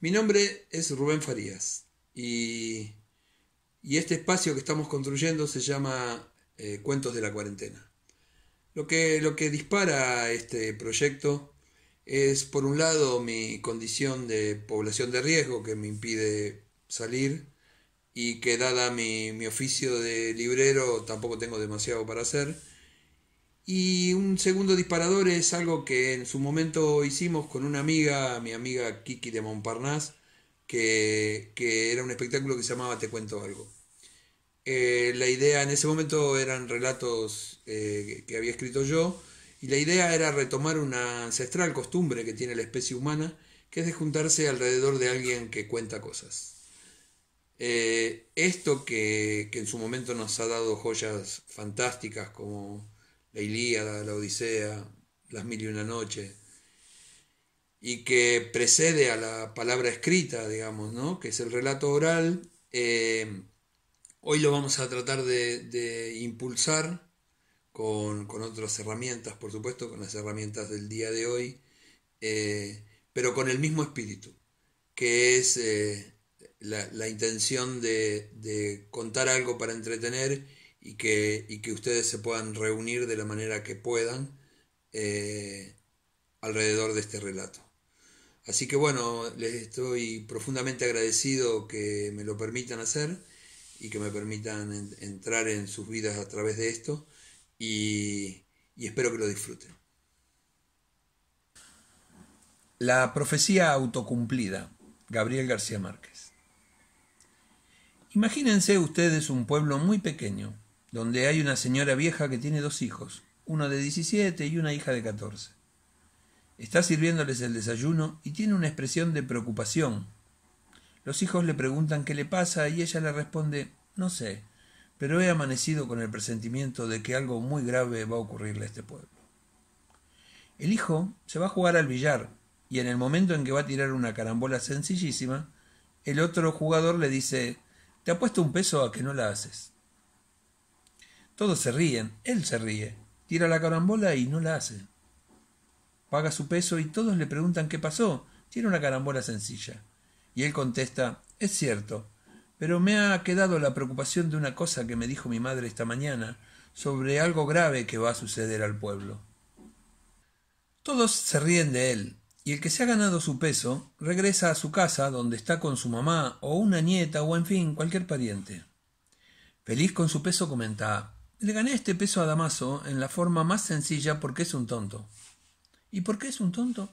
Mi nombre es Rubén Farías y, este espacio que estamos construyendo se llama eh, Cuentos de la Cuarentena. Lo que, lo que dispara este proyecto es, por un lado, mi condición de población de riesgo que me impide salir y que, dada mi oficio de librero, tampoco tengo demasiado para hacer y un segundo disparador es algo que en su momento hicimos con una amiga, mi amiga Kiki de Montparnasse, que, era un espectáculo que se llamaba Te cuento algo. Eh, la idea en ese momento eran relatos eh, que había escrito yo, y la idea era retomar una ancestral costumbre que tiene la especie humana, que es de juntarse alrededor de alguien que cuenta cosas. Eh, esto que, que en su momento nos ha dado joyas fantásticas como la Ilíada, la Odisea, las Mil y una Noches, y que precede a la palabra escrita, digamos, que es el relato oral. Eh, hoy lo vamos a tratar de, impulsar con, otras herramientas, por supuesto, con las herramientas del día de hoy, eh, pero con el mismo espíritu, que es eh, la, intención de, de contar algo para entretener y que, y que ustedes se puedan reunir de la manera que puedan eh, alrededor de este relato. Así que bueno, les estoy profundamente agradecido que me lo permitan hacer y que me permitan entrar en sus vidas a través de esto y, y espero que lo disfruten. La profecía autocumplida, Gabriel García Márquez. Imagínense ustedes un pueblo muy pequeño, donde hay una señora vieja que tiene dos hijos, uno de 17 y una hija de 14. Está sirviéndoles el desayuno y tiene una expresión de preocupación. Los hijos le preguntan qué le pasa y ella le responde, no sé, pero he amanecido con el presentimiento de que algo muy grave va a ocurrirle a este pueblo. El hijo se va a jugar al billar y en el momento en que va a tirar una carambola sencillísima, el otro jugador le dice, te apuesto un peso a que no la haces. Todos se ríen, él se ríe, tira la carambola y no la hace. Paga su peso y todos le preguntan qué pasó. Tiene una carambola sencilla. Y él contesta, es cierto, pero me ha quedado la preocupación de una cosa que me dijo mi madre esta mañana sobre algo grave que va a suceder al pueblo. Todos se ríen de él, y el que se ha ganado su peso regresa a su casa donde está con su mamá o una nieta o en fin cualquier pariente. Feliz con su peso comenta, le gané este peso a Damaso en la forma más sencilla porque es un tonto. ¿Y por qué es un tonto?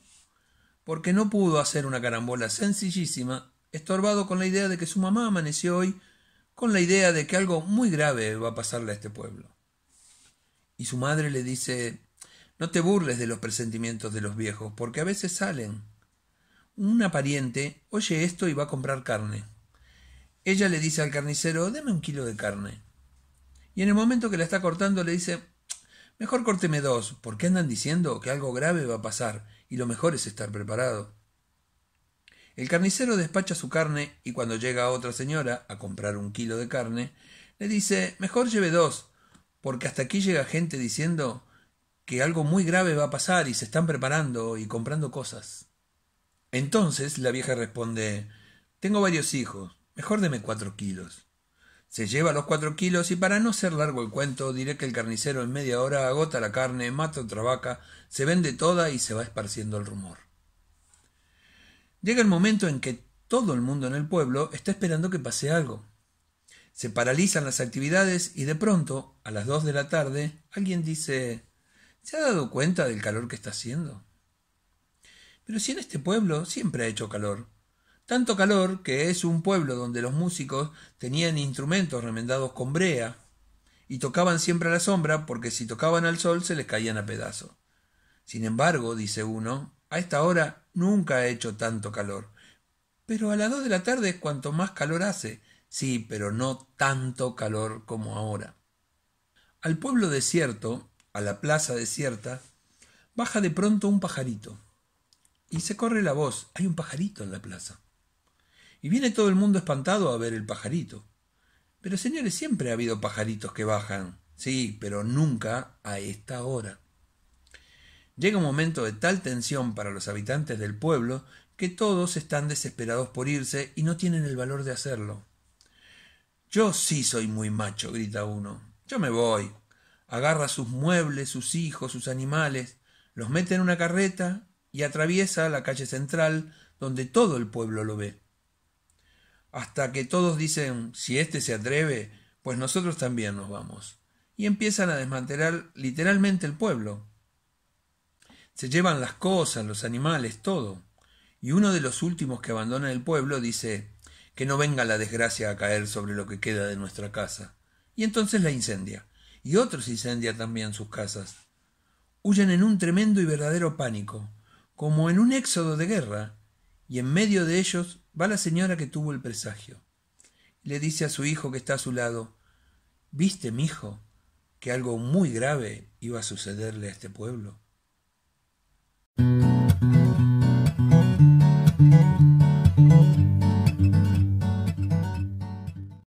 Porque no pudo hacer una carambola sencillísima, estorbado con la idea de que su mamá amaneció hoy con la idea de que algo muy grave va a pasarle a este pueblo. Y su madre le dice No te burles de los presentimientos de los viejos, porque a veces salen. Una pariente oye esto y va a comprar carne. Ella le dice al carnicero Deme un kilo de carne. Y en el momento que la está cortando le dice, mejor córteme dos, porque andan diciendo que algo grave va a pasar y lo mejor es estar preparado. El carnicero despacha su carne y cuando llega otra señora a comprar un kilo de carne, le dice, mejor lleve dos, porque hasta aquí llega gente diciendo que algo muy grave va a pasar y se están preparando y comprando cosas. Entonces la vieja responde, tengo varios hijos, mejor deme cuatro kilos. Se lleva los cuatro kilos y para no ser largo el cuento diré que el carnicero en media hora agota la carne, mata otra vaca, se vende toda y se va esparciendo el rumor. Llega el momento en que todo el mundo en el pueblo está esperando que pase algo. Se paralizan las actividades y de pronto, a las dos de la tarde, alguien dice ¿Se ha dado cuenta del calor que está haciendo? Pero si en este pueblo siempre ha hecho calor, tanto calor que es un pueblo donde los músicos tenían instrumentos remendados con brea y tocaban siempre a la sombra porque si tocaban al sol se les caían a pedazos. Sin embargo, dice uno, a esta hora nunca ha hecho tanto calor. Pero a las dos de la tarde es cuanto más calor hace. Sí, pero no tanto calor como ahora. Al pueblo desierto, a la plaza desierta, baja de pronto un pajarito. Y se corre la voz, hay un pajarito en la plaza y viene todo el mundo espantado a ver el pajarito. Pero señores, siempre ha habido pajaritos que bajan, sí, pero nunca a esta hora. Llega un momento de tal tensión para los habitantes del pueblo que todos están desesperados por irse y no tienen el valor de hacerlo. Yo sí soy muy macho, grita uno. Yo me voy. Agarra sus muebles, sus hijos, sus animales, los mete en una carreta y atraviesa la calle central donde todo el pueblo lo ve hasta que todos dicen, si éste se atreve, pues nosotros también nos vamos. Y empiezan a desmantelar literalmente el pueblo. Se llevan las cosas, los animales, todo. Y uno de los últimos que abandona el pueblo dice, que no venga la desgracia a caer sobre lo que queda de nuestra casa. Y entonces la incendia. Y otros incendia también sus casas. Huyen en un tremendo y verdadero pánico, como en un éxodo de guerra, y en medio de ellos Va la señora que tuvo el presagio. le dice a su hijo que está a su lado, ¿viste, mi hijo, que algo muy grave iba a sucederle a este pueblo?